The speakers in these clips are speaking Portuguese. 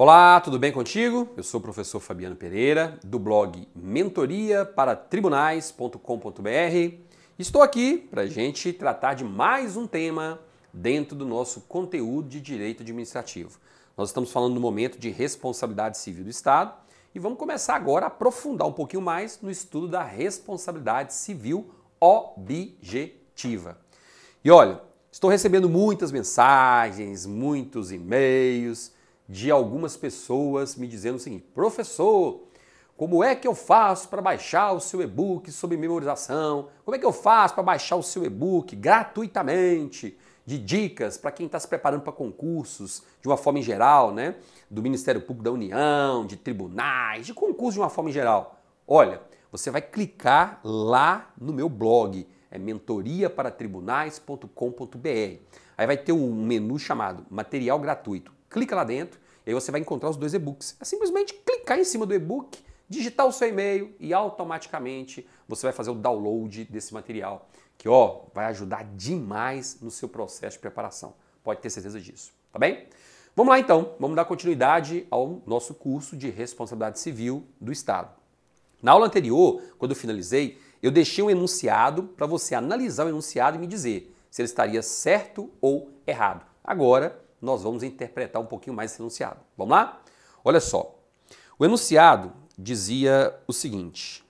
Olá, tudo bem contigo? Eu sou o professor Fabiano Pereira, do blog mentoria para tribunais.com.br. Estou aqui para a gente tratar de mais um tema dentro do nosso conteúdo de direito administrativo. Nós estamos falando do momento de responsabilidade civil do Estado e vamos começar agora a aprofundar um pouquinho mais no estudo da responsabilidade civil objetiva. E olha, estou recebendo muitas mensagens, muitos e-mails de algumas pessoas me dizendo o seguinte: professor, como é que eu faço para baixar o seu e-book sobre memorização? Como é que eu faço para baixar o seu e-book gratuitamente? De dicas para quem está se preparando para concursos de uma forma em geral, né? Do Ministério Público da União, de tribunais, de concursos de uma forma em geral. Olha, você vai clicar lá no meu blog, é mentoriaparatribunais.com.br. Aí vai ter um menu chamado material gratuito. Clica lá dentro e aí você vai encontrar os dois e-books. É simplesmente clicar em cima do e-book, digitar o seu e-mail e automaticamente você vai fazer o download desse material, que ó, vai ajudar demais no seu processo de preparação. Pode ter certeza disso, tá bem? Vamos lá então, vamos dar continuidade ao nosso curso de responsabilidade civil do Estado. Na aula anterior, quando eu finalizei, eu deixei um enunciado para você analisar o enunciado e me dizer se ele estaria certo ou errado. Agora nós vamos interpretar um pouquinho mais esse enunciado. Vamos lá? Olha só. O enunciado dizia o seguinte: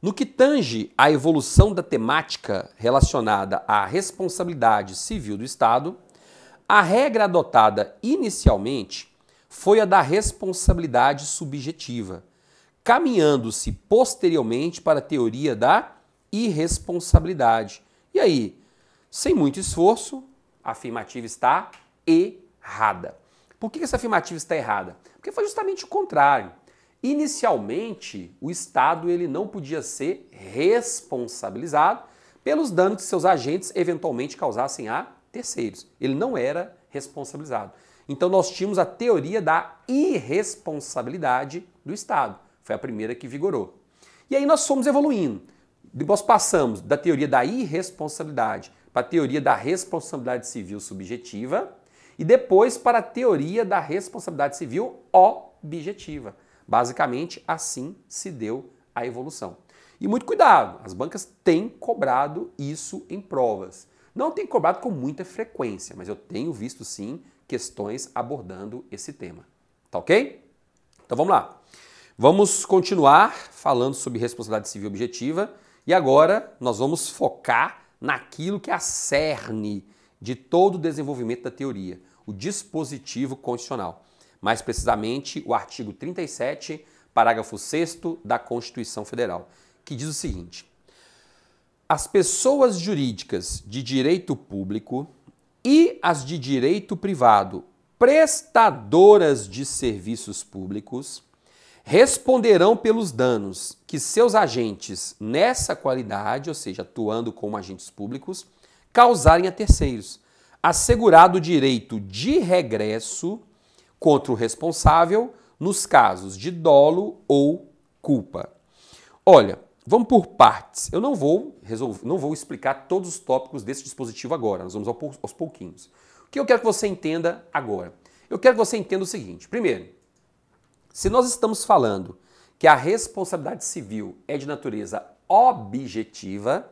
no que tange à evolução da temática relacionada à responsabilidade civil do Estado, a regra adotada inicialmente foi a da responsabilidade subjetiva, caminhando-se posteriormente para a teoria da irresponsabilidade. E aí, sem muito esforço, a afirmativa está errada. Por que essa afirmativa está errada? Porque foi justamente o contrário. Inicialmente, o Estado ele não podia ser responsabilizado pelos danos que seus agentes eventualmente causassem a terceiros. Ele não era responsabilizado. Então nós tínhamos a teoria da irresponsabilidade do Estado. Foi a primeira que vigorou. E aí nós fomos evoluindo. Nós passamos da teoria da irresponsabilidade para a teoria da responsabilidade civil subjetiva, e depois para a teoria da responsabilidade civil objetiva. Basicamente, assim se deu a evolução. E muito cuidado, as bancas têm cobrado isso em provas. Não tem cobrado com muita frequência, mas eu tenho visto sim questões abordando esse tema. Tá ok? Então vamos lá. Vamos continuar falando sobre responsabilidade civil objetiva e agora nós vamos focar naquilo que é a cerne de todo o desenvolvimento da teoria o dispositivo constitucional, mais precisamente o artigo 37, parágrafo 6 da Constituição Federal, que diz o seguinte: As pessoas jurídicas de direito público e as de direito privado, prestadoras de serviços públicos, responderão pelos danos que seus agentes, nessa qualidade, ou seja, atuando como agentes públicos, causarem a terceiros, assegurado o direito de regresso contra o responsável nos casos de dolo ou culpa. Olha, vamos por partes. Eu não vou resolver, não vou explicar todos os tópicos desse dispositivo agora. Nós vamos aos pouquinhos. O que eu quero que você entenda agora? Eu quero que você entenda o seguinte: primeiro, se nós estamos falando que a responsabilidade civil é de natureza objetiva,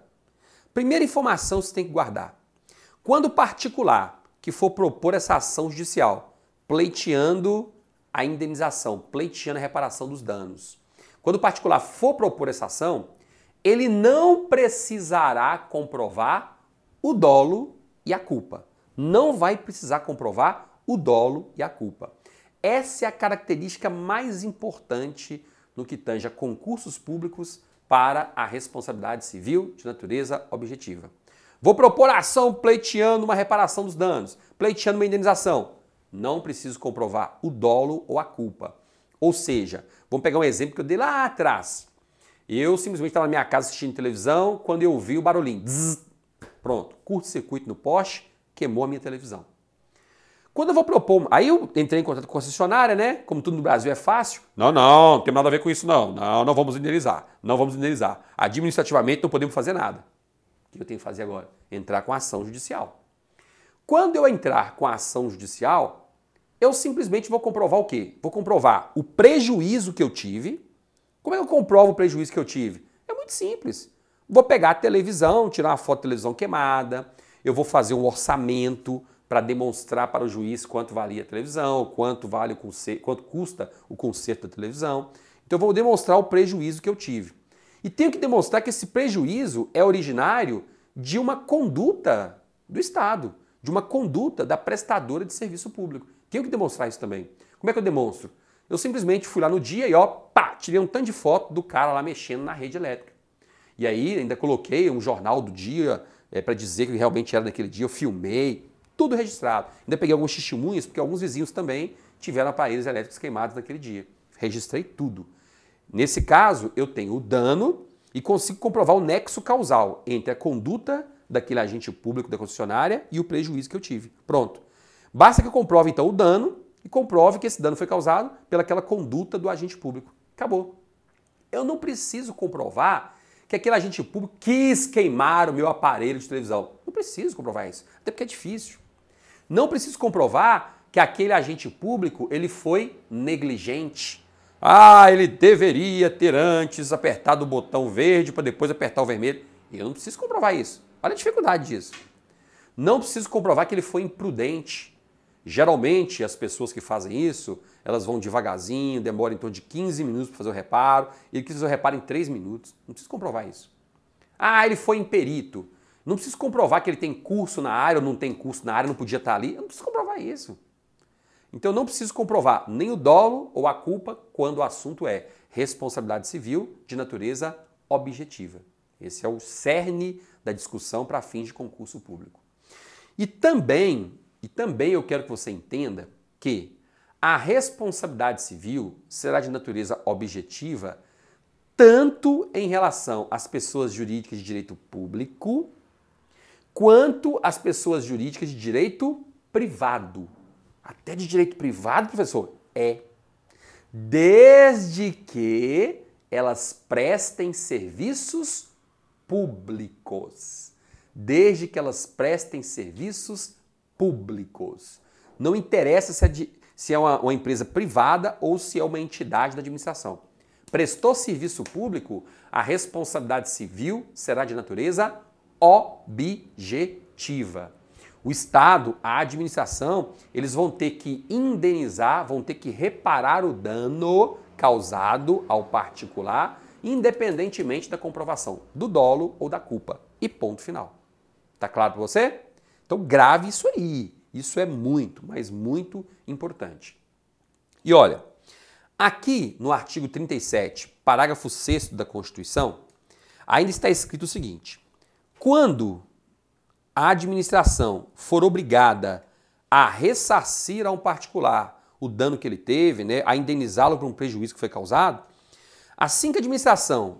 primeira informação você tem que guardar. Quando o particular que for propor essa ação judicial, pleiteando a indenização, pleiteando a reparação dos danos, quando o particular for propor essa ação, ele não precisará comprovar o dolo e a culpa. Não vai precisar comprovar o dolo e a culpa. Essa é a característica mais importante no que tange a concursos públicos para a responsabilidade civil de natureza objetiva. Vou propor ação pleiteando uma reparação dos danos, pleiteando uma indenização. Não preciso comprovar o dolo ou a culpa. Ou seja, vamos pegar um exemplo que eu dei lá atrás. Eu simplesmente estava na minha casa assistindo televisão quando eu vi o barulhinho. Zzz, pronto, curto-circuito no poste, queimou a minha televisão. Quando eu vou propor. Aí eu entrei em contato com a concessionária, né? Como tudo no Brasil é fácil. Não, não, não tem nada a ver com isso, não. Não, não vamos indenizar. Não vamos indenizar. Administrativamente não podemos fazer nada o que eu tenho que fazer agora? Entrar com a ação judicial. Quando eu entrar com a ação judicial, eu simplesmente vou comprovar o quê? Vou comprovar o prejuízo que eu tive. Como é que eu comprovo o prejuízo que eu tive? É muito simples. Vou pegar a televisão, tirar uma foto da televisão queimada, eu vou fazer um orçamento para demonstrar para o juiz quanto valia a televisão, quanto vale o conserto, quanto custa o conserto da televisão. Então eu vou demonstrar o prejuízo que eu tive. E tenho que demonstrar que esse prejuízo é originário de uma conduta do Estado, de uma conduta da prestadora de serviço público. Tenho que demonstrar isso também. Como é que eu demonstro? Eu simplesmente fui lá no dia e ó, pá, tirei um tanto de foto do cara lá mexendo na rede elétrica. E aí ainda coloquei um jornal do dia é, eh, para dizer que realmente era naquele dia, eu filmei, tudo registrado. Ainda peguei alguns testemunhos, porque alguns vizinhos também tiveram aparelhos elétricos queimados naquele dia. Registrei tudo. Nesse caso, eu tenho o dano e consigo comprovar o nexo causal entre a conduta daquele agente público da concessionária e o prejuízo que eu tive. Pronto. Basta que eu comprove então o dano e comprove que esse dano foi causado pelaquela conduta do agente público. Acabou. Eu não preciso comprovar que aquele agente público quis queimar o meu aparelho de televisão. Não preciso comprovar isso, até porque é difícil. Não preciso comprovar que aquele agente público ele foi negligente ah, ele deveria ter antes apertado o botão verde para depois apertar o vermelho. Eu não preciso comprovar isso. Olha a dificuldade disso. Não preciso comprovar que ele foi imprudente. Geralmente, as pessoas que fazem isso, elas vão devagarzinho, demoram em torno de 15 minutos para fazer o reparo, e ele quis fazer o reparo em 3 minutos. Não preciso comprovar isso. Ah, ele foi imperito. Não preciso comprovar que ele tem curso na área ou não tem curso na área, não podia estar tá ali. Eu não preciso comprovar isso. Então não preciso comprovar nem o dolo ou a culpa quando o assunto é responsabilidade civil de natureza objetiva. Esse é o cerne da discussão para fins de concurso público. E também, e também eu quero que você entenda que a responsabilidade civil será de natureza objetiva tanto em relação às pessoas jurídicas de direito público quanto às pessoas jurídicas de direito privado. Até de direito privado, professor? É. Desde que elas prestem serviços públicos. Desde que elas prestem serviços públicos. Não interessa se é, de, se é uma, uma empresa privada ou se é uma entidade da administração. Prestou serviço público, a responsabilidade civil será de natureza objetiva o Estado, a administração, eles vão ter que indenizar, vão ter que reparar o dano causado ao particular, independentemente da comprovação do dolo ou da culpa. E ponto final. Tá claro para você? Então grave isso aí. Isso é muito, mas muito importante. E olha, aqui no artigo 37, parágrafo 6 da Constituição, ainda está escrito o seguinte: quando a administração for obrigada a ressarcir a um particular o dano que ele teve, né, a indenizá-lo por um prejuízo que foi causado, assim que a administração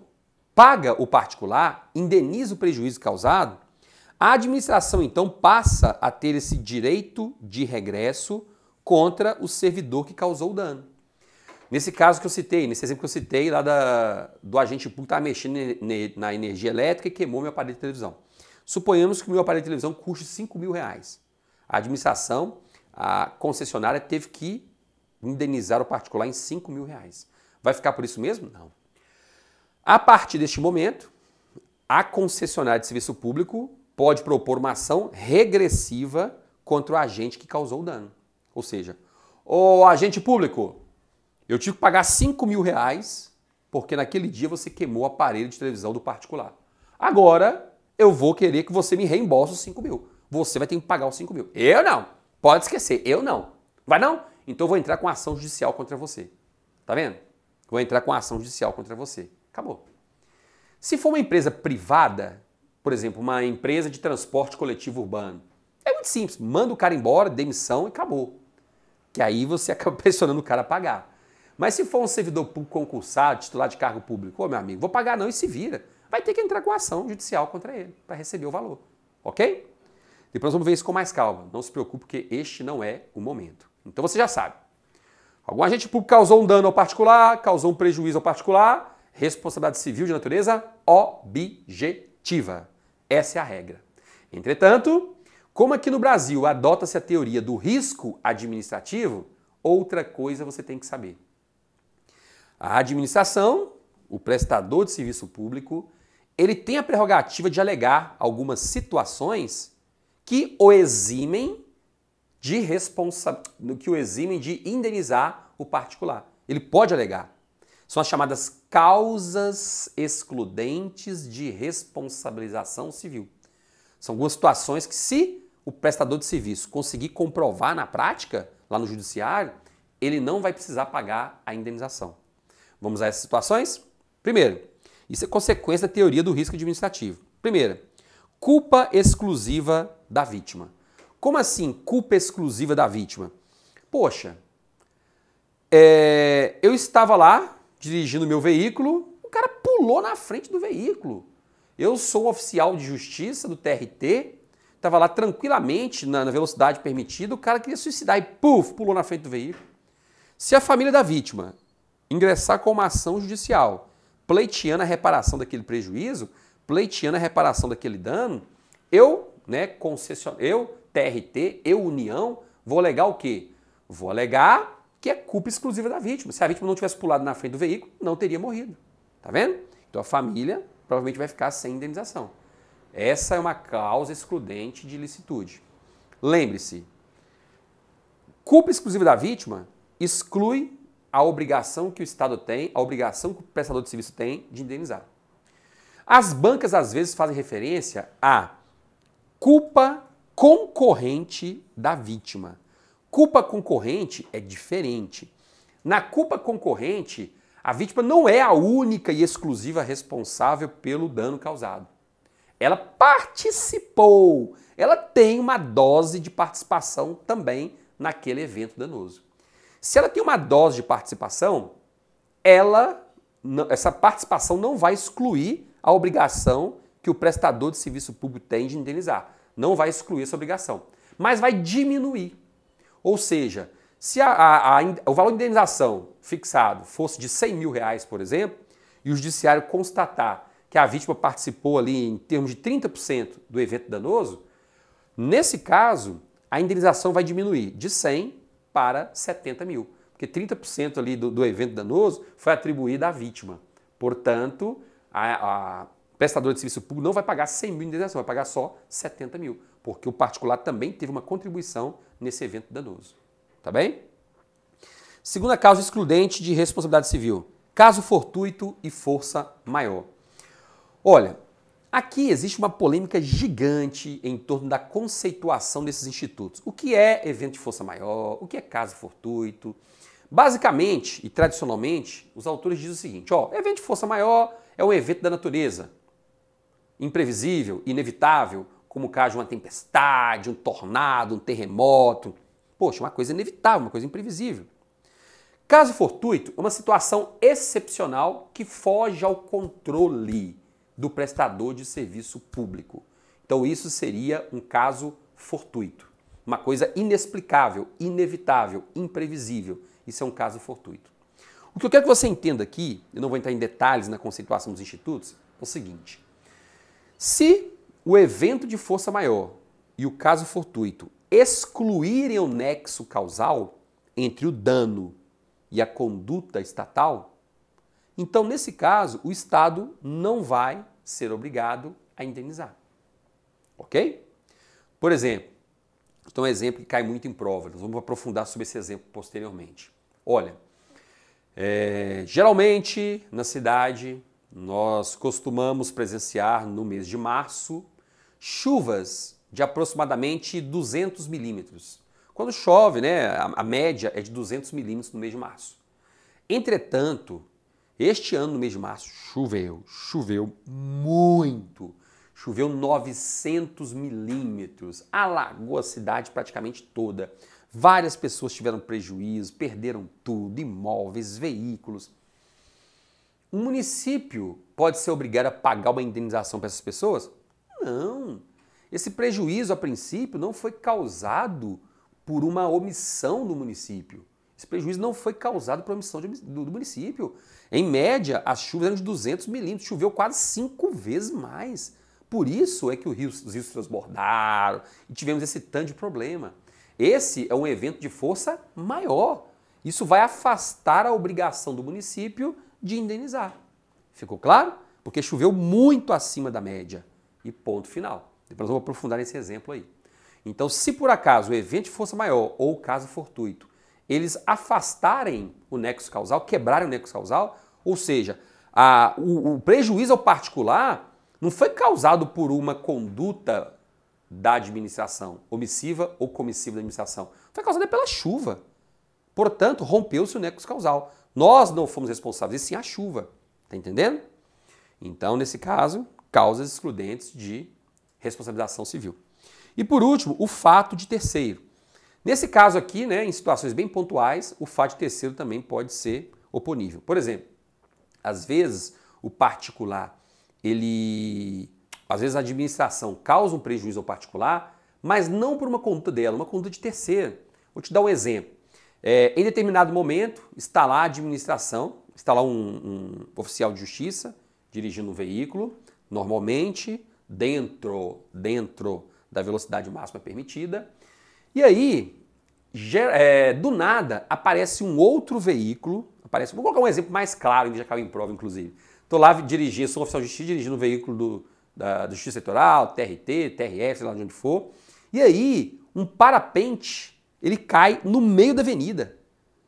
paga o particular, indeniza o prejuízo causado, a administração então passa a ter esse direito de regresso contra o servidor que causou o dano. Nesse caso que eu citei, nesse exemplo que eu citei lá da, do agente público que estava mexendo na energia elétrica e queimou meu aparelho de televisão. Suponhamos que o meu aparelho de televisão custe 5 mil reais. A administração, a concessionária teve que indenizar o particular em 5 mil reais. Vai ficar por isso mesmo? Não. A partir deste momento, a concessionária de serviço público pode propor uma ação regressiva contra o agente que causou o dano. Ou seja, o agente público, eu tive que pagar 5 mil reais porque naquele dia você queimou o aparelho de televisão do particular. Agora, eu vou querer que você me reembolse os 5 mil. Você vai ter que pagar os 5 mil. Eu não. Pode esquecer, eu não. Vai não? Então eu vou entrar com ação judicial contra você. Tá vendo? Vou entrar com ação judicial contra você. Acabou. Se for uma empresa privada, por exemplo, uma empresa de transporte coletivo urbano, é muito simples. Manda o cara embora, demissão e acabou. Que aí você acaba pressionando o cara a pagar. Mas se for um servidor público concursado, titular de cargo público, ô meu amigo, vou pagar não e se vira vai ter que entrar com ação judicial contra ele para receber o valor. Ok? Depois vamos ver isso com mais calma. Não se preocupe, porque este não é o momento. Então você já sabe. Algum agente público causou um dano ao particular, causou um prejuízo ao particular, responsabilidade civil de natureza objetiva. Essa é a regra. Entretanto, como aqui no Brasil adota-se a teoria do risco administrativo, outra coisa você tem que saber. A administração, o prestador de serviço público, ele tem a prerrogativa de alegar algumas situações que o eximem de responsa... que o eximem de indenizar o particular. Ele pode alegar. São as chamadas causas excludentes de responsabilização civil. São algumas situações que, se o prestador de serviço conseguir comprovar na prática, lá no judiciário, ele não vai precisar pagar a indenização. Vamos a essas situações? Primeiro, isso é consequência da teoria do risco administrativo. Primeira, culpa exclusiva da vítima. Como assim culpa exclusiva da vítima? Poxa, é, eu estava lá dirigindo meu veículo, o cara pulou na frente do veículo. Eu sou oficial de justiça do TRT, estava lá tranquilamente na, na, velocidade permitida, o cara queria suicidar e puf, pulou na frente do veículo. Se a família da vítima ingressar com uma ação judicial pleiteando a reparação daquele prejuízo, pleiteando a reparação daquele dano, eu, né, concession... eu, TRT, eu, União, vou alegar o quê? Vou alegar que é culpa exclusiva da vítima. Se a vítima não tivesse pulado na frente do veículo, não teria morrido. Tá vendo? Então a família provavelmente vai ficar sem indenização. Essa é uma causa excludente de ilicitude. Lembre-se, culpa exclusiva da vítima exclui a obrigação que o Estado tem, a obrigação que o prestador de serviço tem de indenizar. As bancas às vezes fazem referência à culpa concorrente da vítima. Culpa concorrente é diferente. Na culpa concorrente, a vítima não é a única e exclusiva responsável pelo dano causado. Ela participou, ela tem uma dose de participação também naquele evento danoso. Se ela tem uma dose de participação, ela essa participação não vai excluir a obrigação que o prestador de serviço público tem de indenizar. Não vai excluir essa obrigação, mas vai diminuir. Ou seja, se a, a, a, o valor de indenização fixado fosse de 100 mil reais, por exemplo, e o judiciário constatar que a vítima participou ali em termos de 30% do evento danoso, nesse caso, a indenização vai diminuir de 100 para 70 mil. Porque 30% ali do, do, evento danoso foi atribuído à vítima. Portanto, a, a prestador de serviço público não vai pagar 100 mil de indenização, vai pagar só 70 mil. Porque o particular também teve uma contribuição nesse evento danoso. Tá bem? Segunda causa excludente de responsabilidade civil: caso fortuito e força maior. Olha, Aqui existe uma polêmica gigante em torno da conceituação desses institutos. O que é evento de força maior? O que é caso fortuito? Basicamente e tradicionalmente, os autores dizem o seguinte: ó, evento de força maior é um evento da natureza, imprevisível, inevitável, como o caso de uma tempestade, um tornado, um terremoto. Poxa, uma coisa inevitável, uma coisa imprevisível. Caso fortuito é uma situação excepcional que foge ao controle do prestador de serviço público. Então, isso seria um caso fortuito, uma coisa inexplicável, inevitável, imprevisível. Isso é um caso fortuito. O que eu quero que você entenda aqui, eu não vou entrar em detalhes na conceituação dos institutos, é o seguinte: se o evento de força maior e o caso fortuito excluírem o nexo causal entre o dano e a conduta estatal, então, nesse caso, o Estado não vai ser obrigado a indenizar. Ok? Por exemplo, então um exemplo que cai muito em prova, nós vamos aprofundar sobre esse exemplo posteriormente. Olha, é, geralmente na cidade nós costumamos presenciar no mês de março chuvas de aproximadamente 200 milímetros. Quando chove, né, a, a média é de 200 milímetros no mês de março. Entretanto, este ano, no mês de março, choveu, choveu muito. Choveu 900 milímetros, alagou a cidade praticamente toda. Várias pessoas tiveram prejuízo, perderam tudo, imóveis, veículos. O município pode ser obrigado a pagar uma indenização para essas pessoas? Não. Esse prejuízo, a princípio, não foi causado por uma omissão do município. Esse prejuízo não foi causado por omissão de, do, do, município. Em média, as chuvas eram de 200 milímetros, choveu quase cinco vezes mais. Por isso é que rio, os rios transbordaram e tivemos esse tanto de problema. Esse é um evento de força maior. Isso vai afastar a obrigação do município de indenizar. Ficou claro? Porque choveu muito acima da média. E ponto final. Depois eu vou aprofundar nesse exemplo aí. Então, se por acaso o evento de força maior ou caso fortuito eles afastarem o nexo causal, quebrarem o nexo causal, ou seja, a, o, o prejuízo ao particular não foi causado por uma conduta da administração, omissiva ou comissiva da administração, foi causada pela chuva. Portanto, rompeu-se o nexo causal. Nós não fomos responsáveis, e sim a chuva. Está entendendo? Então, nesse caso, causas excludentes de responsabilização civil. E por último, o fato de terceiro. Nesse caso aqui, né, em situações bem pontuais, o fato de terceiro também pode ser oponível. Por exemplo, às vezes o particular, ele. Às vezes a administração causa um prejuízo ao particular, mas não por uma conduta dela, uma conduta de terceiro. Vou te dar um exemplo. É, em determinado momento, está lá a administração, está lá um, um oficial de justiça dirigindo um veículo, normalmente dentro, dentro da velocidade máxima permitida, e aí, é, do nada, aparece um outro veículo, aparece, vou colocar um exemplo mais claro, que já caiu em prova, inclusive. Estou lá dirigindo, sou oficial de justiça, dirigindo um veículo do, da, do Justiça Eleitoral, TRT, TRF, sei lá de onde for. E aí, um parapente, ele cai no meio da avenida.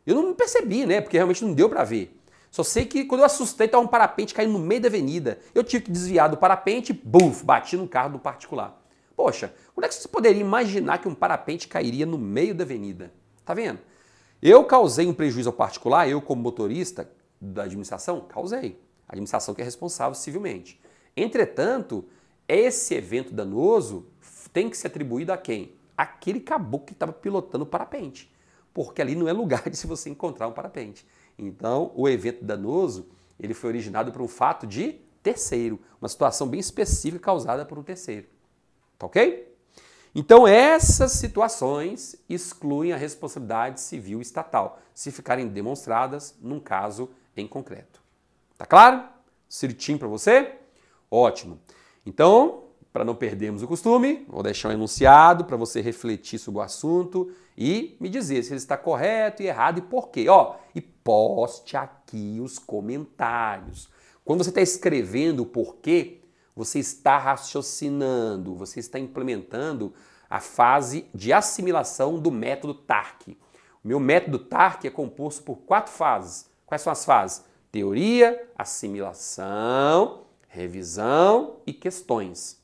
Eu não percebi, né? Porque realmente não deu para ver. Só sei que quando eu assustei, estava um parapente caindo no meio da avenida. Eu tive que desviar do parapente, buf, bati no carro do particular. Poxa, como é que você poderia imaginar que um parapente cairia no meio da avenida? Tá vendo? Eu causei um prejuízo ao particular, eu como motorista da administração, causei. A administração que é responsável civilmente. Entretanto, esse evento danoso tem que ser atribuído a quem? Aquele caboclo que estava pilotando o parapente. Porque ali não é lugar de se você encontrar um parapente. Então, o evento danoso, ele foi originado por um fato de terceiro, uma situação bem específica causada por um terceiro. Tá ok? Então, essas situações excluem a responsabilidade civil estatal, se ficarem demonstradas num caso em concreto. Tá claro? Certinho para você? Ótimo. Então, para não perdermos o costume, vou deixar um enunciado para você refletir sobre o assunto e me dizer se ele está correto e errado e por quê. Ó, e poste aqui os comentários. Quando você está escrevendo o porquê, você está raciocinando, você está implementando a fase de assimilação do método TARC. O meu método TARC é composto por quatro fases. Quais são as fases? Teoria, assimilação, revisão e questões.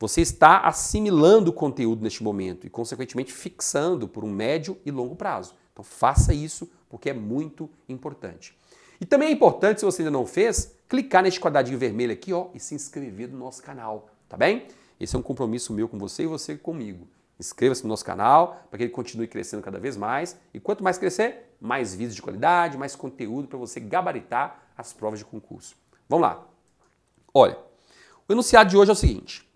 Você está assimilando o conteúdo neste momento e, consequentemente, fixando por um médio e longo prazo. Então, faça isso porque é muito importante. E também é importante, se você ainda não fez, clicar neste quadradinho vermelho aqui ó, e se inscrever no nosso canal, tá bem? Esse é um compromisso meu com você e você comigo. Inscreva-se no nosso canal para que ele continue crescendo cada vez mais. E quanto mais crescer, mais vídeos de qualidade, mais conteúdo para você gabaritar as provas de concurso. Vamos lá. Olha, o enunciado de hoje é o seguinte: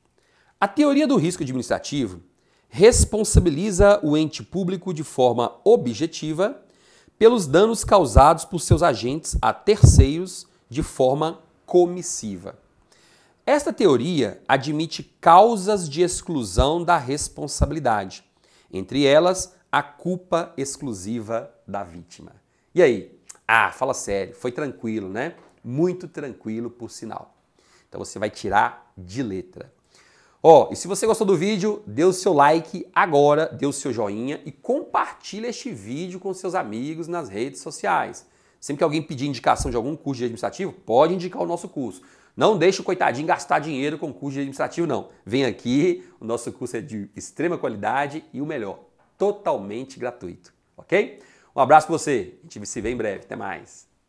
a teoria do risco administrativo responsabiliza o ente público de forma objetiva pelos danos causados por seus agentes a terceiros de forma comissiva. Esta teoria admite causas de exclusão da responsabilidade, entre elas a culpa exclusiva da vítima. E aí? Ah, fala sério, foi tranquilo, né? Muito tranquilo, por sinal. Então você vai tirar de letra. Ó, oh, e se você gostou do vídeo, dê o seu like agora, dê o seu joinha e compartilhe este vídeo com seus amigos nas redes sociais. Sempre que alguém pedir indicação de algum curso de administrativo, pode indicar o nosso curso. Não deixe o coitadinho gastar dinheiro com curso de administrativo, não. Vem aqui, o nosso curso é de extrema qualidade e o melhor, totalmente gratuito, ok? Um abraço para você, a gente se vê em breve, até mais.